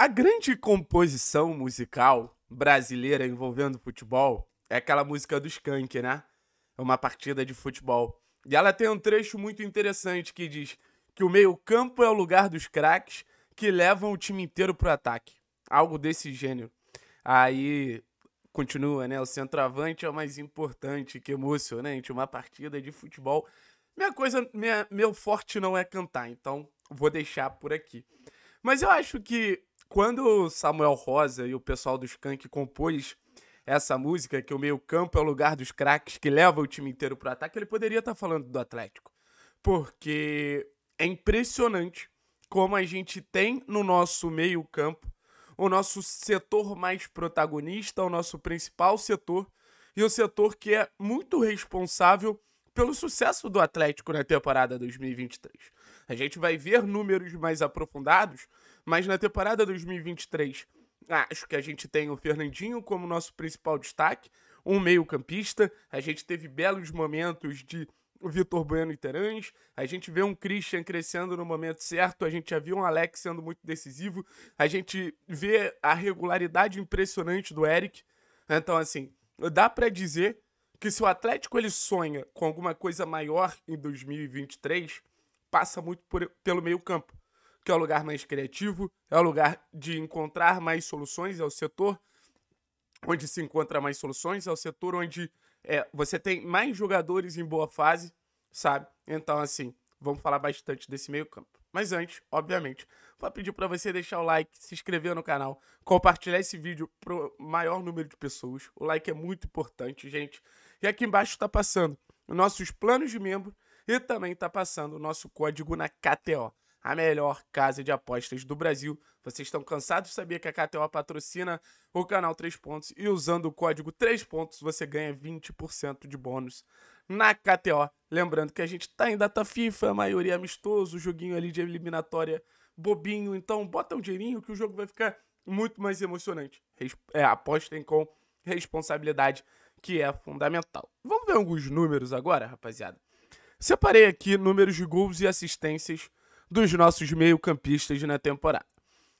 A grande composição musical brasileira envolvendo futebol é aquela música do Skank, né? É uma partida de futebol. E ela tem um trecho muito interessante que diz que o meio-campo é o lugar dos craques que levam o time inteiro pro ataque. Algo desse gênero. Aí continua, né? O centroavante é o mais importante, que emocionante, né, uma partida de futebol. Minha coisa, minha, meu forte não é cantar, então vou deixar por aqui. Mas eu acho que quando o Samuel Rosa e o pessoal do Skank compôs essa música, que o meio-campo é o lugar dos craques que leva o time inteiro para ataque, ele poderia estar tá falando do Atlético. Porque é impressionante como a gente tem no nosso meio-campo o nosso setor mais protagonista, o nosso principal setor e o setor que é muito responsável pelo sucesso do Atlético na temporada 2023. A gente vai ver números mais aprofundados mas na temporada 2023, acho que a gente tem o Fernandinho como nosso principal destaque, um meio-campista. A gente teve belos momentos de Vitor Bueno e Terãs. A gente vê um Christian crescendo no momento certo. A gente já viu um Alex sendo muito decisivo. A gente vê a regularidade impressionante do Eric. Então, assim, dá para dizer que se o Atlético ele sonha com alguma coisa maior em 2023, passa muito por, pelo meio-campo que é o lugar mais criativo, é o lugar de encontrar mais soluções, é o setor onde se encontra mais soluções, é o setor onde é, você tem mais jogadores em boa fase, sabe? Então, assim, vamos falar bastante desse meio-campo. Mas antes, obviamente, vou pedir para você deixar o like, se inscrever no canal, compartilhar esse vídeo para o maior número de pessoas. O like é muito importante, gente. E aqui embaixo está passando nossos planos de membro e também está passando o nosso código na KTO a melhor casa de apostas do Brasil. Vocês estão cansados de saber que a KTO patrocina o canal 3 pontos e usando o código 3 pontos você ganha 20% de bônus na KTO. Lembrando que a gente tá em data FIFA, a maioria é amistoso, joguinho ali de eliminatória bobinho, então bota um dinheirinho que o jogo vai ficar muito mais emocionante. É, apostem com responsabilidade, que é fundamental. Vamos ver alguns números agora, rapaziada. Separei aqui números de gols e assistências dos nossos meio-campistas na temporada.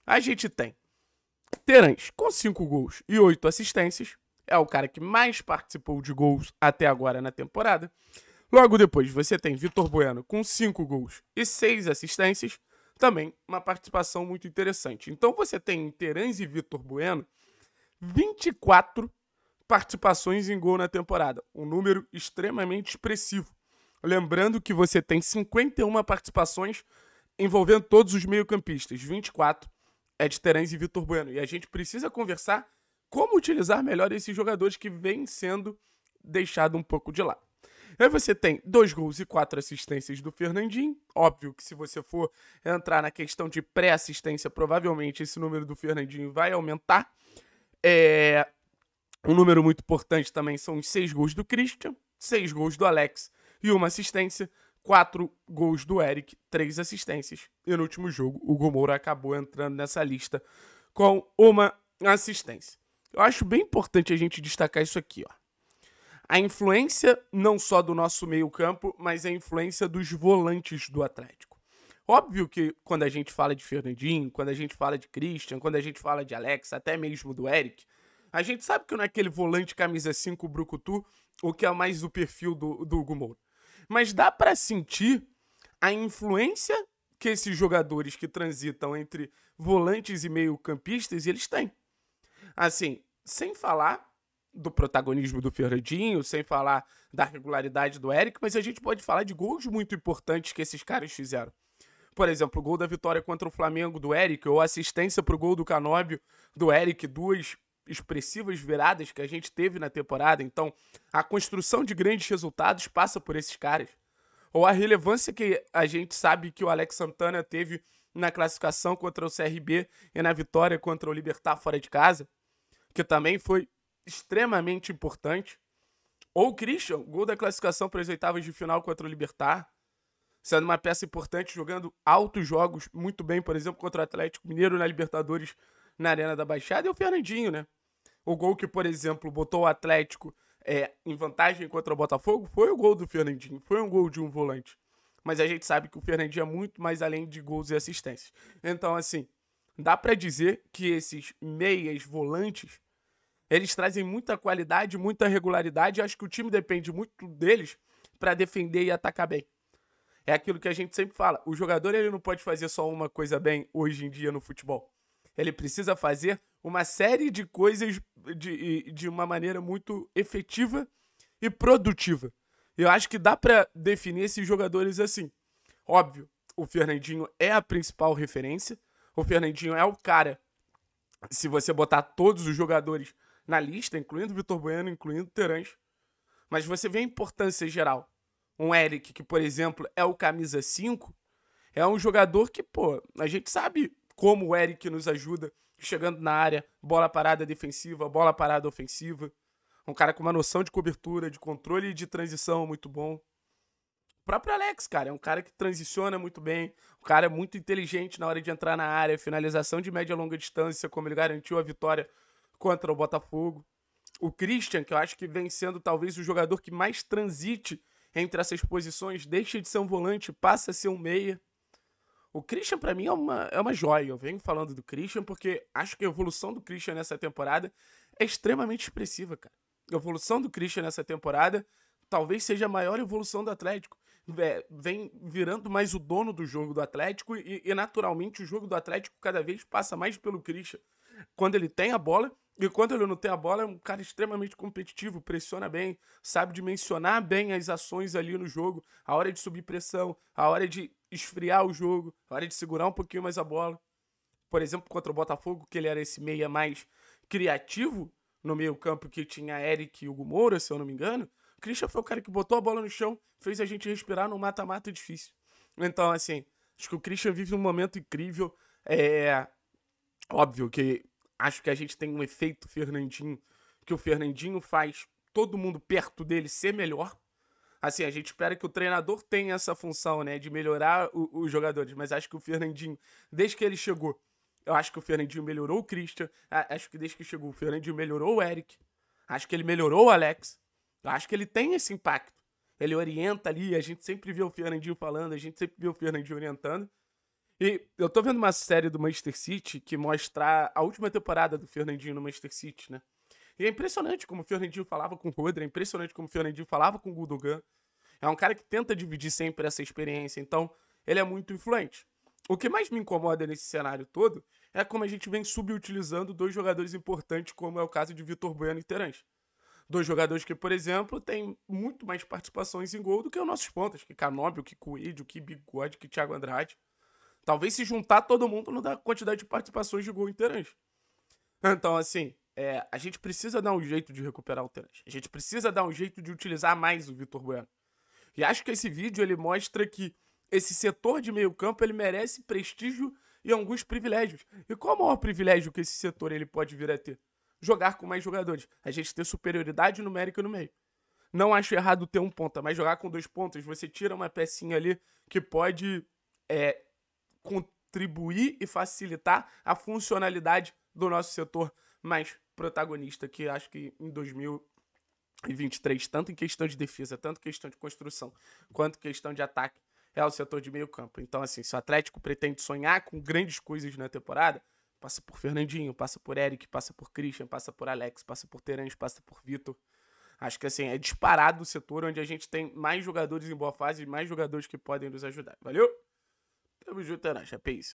A gente tem Terence com 5 gols e 8 assistências, é o cara que mais participou de gols até agora na temporada. Logo depois você tem Vitor Bueno com 5 gols e 6 assistências, também uma participação muito interessante. Então você tem Terence e Vitor Bueno 24 participações em gol na temporada, um número extremamente expressivo. Lembrando que você tem 51 participações envolvendo todos os meio-campistas, 24 é de Terence e Vitor Bueno. E a gente precisa conversar como utilizar melhor esses jogadores que vêm sendo deixados um pouco de lado. Aí você tem dois gols e quatro assistências do Fernandinho. Óbvio que se você for entrar na questão de pré-assistência, provavelmente esse número do Fernandinho vai aumentar. É... Um número muito importante também são os seis gols do Christian, seis gols do Alex e uma assistência quatro gols do Eric, três assistências. E no último jogo, o Gomorra acabou entrando nessa lista com uma assistência. Eu acho bem importante a gente destacar isso aqui, ó. A influência não só do nosso meio-campo, mas a influência dos volantes do Atlético. Óbvio que quando a gente fala de Fernandinho, quando a gente fala de Christian, quando a gente fala de Alex, até mesmo do Eric, a gente sabe que não é aquele volante camisa 5 Brucutu, o que é mais o perfil do, do Hugo Moura. Mas dá para sentir a influência que esses jogadores que transitam entre volantes e meio-campistas eles têm. Assim, sem falar do protagonismo do Fernandinho, sem falar da regularidade do Eric, mas a gente pode falar de gols muito importantes que esses caras fizeram. Por exemplo, o gol da vitória contra o Flamengo do Eric, ou assistência para o gol do Canóbio do Eric, duas expressivas viradas que a gente teve na temporada. Então, a construção de grandes resultados passa por esses caras. Ou a relevância que a gente sabe que o Alex Santana teve na classificação contra o CRB e na vitória contra o Libertar fora de casa, que também foi extremamente importante. Ou o Christian, gol da classificação para as oitavas de final contra o Libertar, sendo uma peça importante, jogando altos jogos muito bem, por exemplo, contra o Atlético Mineiro na Libertadores na Arena da Baixada, e o Fernandinho, né? O gol que, por exemplo, botou o Atlético é, em vantagem contra o Botafogo foi o gol do Fernandinho, foi um gol de um volante. Mas a gente sabe que o Fernandinho é muito mais além de gols e assistências. Então, assim, dá para dizer que esses meias volantes eles trazem muita qualidade, muita regularidade. Acho que o time depende muito deles para defender e atacar bem. É aquilo que a gente sempre fala. O jogador ele não pode fazer só uma coisa bem hoje em dia no futebol. Ele precisa fazer uma série de coisas de, de uma maneira muito efetiva e produtiva. Eu acho que dá para definir esses jogadores assim. Óbvio, o Fernandinho é a principal referência. O Fernandinho é o cara. Se você botar todos os jogadores na lista, incluindo Vitor Bueno, incluindo Terãs. Mas você vê a importância geral. Um Eric, que, por exemplo, é o camisa 5, é um jogador que, pô, a gente sabe como o Eric nos ajuda chegando na área, bola parada defensiva, bola parada ofensiva. Um cara com uma noção de cobertura, de controle e de transição muito bom. O próprio Alex, cara, é um cara que transiciona muito bem. O cara é muito inteligente na hora de entrar na área, finalização de média e longa distância, como ele garantiu a vitória contra o Botafogo. O Christian, que eu acho que vem sendo talvez o jogador que mais transite entre essas posições, deixa de ser um volante, passa a ser um meia. O Christian, para mim, é uma, é uma joia. Eu venho falando do Christian porque acho que a evolução do Christian nessa temporada é extremamente expressiva, cara. A evolução do Christian nessa temporada talvez seja a maior evolução do Atlético. É, vem virando mais o dono do jogo do Atlético e, e, naturalmente o jogo do Atlético cada vez passa mais pelo Christian. Quando ele tem a bola e quando ele não tem a bola, é um cara extremamente competitivo, pressiona bem, sabe dimensionar bem as ações ali no jogo, a hora de subir pressão, a hora de esfriar o jogo, na hora de segurar um pouquinho mais a bola. Por exemplo, contra o Botafogo, que ele era esse meia mais criativo no meio-campo que tinha Eric e Hugo Moura, se eu não me engano. O Christian foi o cara que botou a bola no chão, fez a gente respirar num mata-mata difícil. Então, assim, acho que o Christian vive um momento incrível. É óbvio que acho que a gente tem um efeito Fernandinho, que o Fernandinho faz todo mundo perto dele ser melhor assim, a gente espera que o treinador tenha essa função, né, de melhorar os jogadores, mas acho que o Fernandinho, desde que ele chegou, eu acho que o Fernandinho melhorou o Christian, acho que desde que chegou o Fernandinho melhorou o Eric, acho que ele melhorou o Alex, acho que ele tem esse impacto. Ele orienta ali, a gente sempre vê o Fernandinho falando, a gente sempre vê o Fernandinho orientando. E eu tô vendo uma série do Manchester City que mostra a última temporada do Fernandinho no Manchester City, né? E é impressionante como o Fiorentino falava com o Rodri, é impressionante como o Fiorentino falava com o Gudogan. É um cara que tenta dividir sempre essa experiência, então ele é muito influente. O que mais me incomoda nesse cenário todo é como a gente vem subutilizando dois jogadores importantes, como é o caso de Vitor Bueno e Terence. Dois jogadores que, por exemplo, têm muito mais participações em gol do que os nossos pontas, que Canóbio, que Coelho, que Bigode, que Thiago Andrade. Talvez se juntar todo mundo não dá quantidade de participações de gol em Terence. Então, assim, é, a gente precisa dar um jeito de recuperar o Terence. A gente precisa dar um jeito de utilizar mais o Vitor Bueno. E acho que esse vídeo ele mostra que esse setor de meio campo ele merece prestígio e alguns privilégios. E qual o maior privilégio que esse setor ele pode vir a ter? Jogar com mais jogadores. A gente ter superioridade numérica no meio. Não acho errado ter um ponta, mas jogar com dois pontas, você tira uma pecinha ali que pode é, contribuir e facilitar a funcionalidade do nosso setor. Mas protagonista que acho que em 2023, tanto em questão de defesa, tanto questão de construção, quanto questão de ataque, é o setor de meio campo. Então, assim, se o Atlético pretende sonhar com grandes coisas na temporada, passa por Fernandinho, passa por Eric, passa por Christian, passa por Alex, passa por Terence, passa por Vitor. Acho que assim, é disparado o setor onde a gente tem mais jogadores em boa fase e mais jogadores que podem nos ajudar. Valeu? Tamo junto, Aracha. É é peace.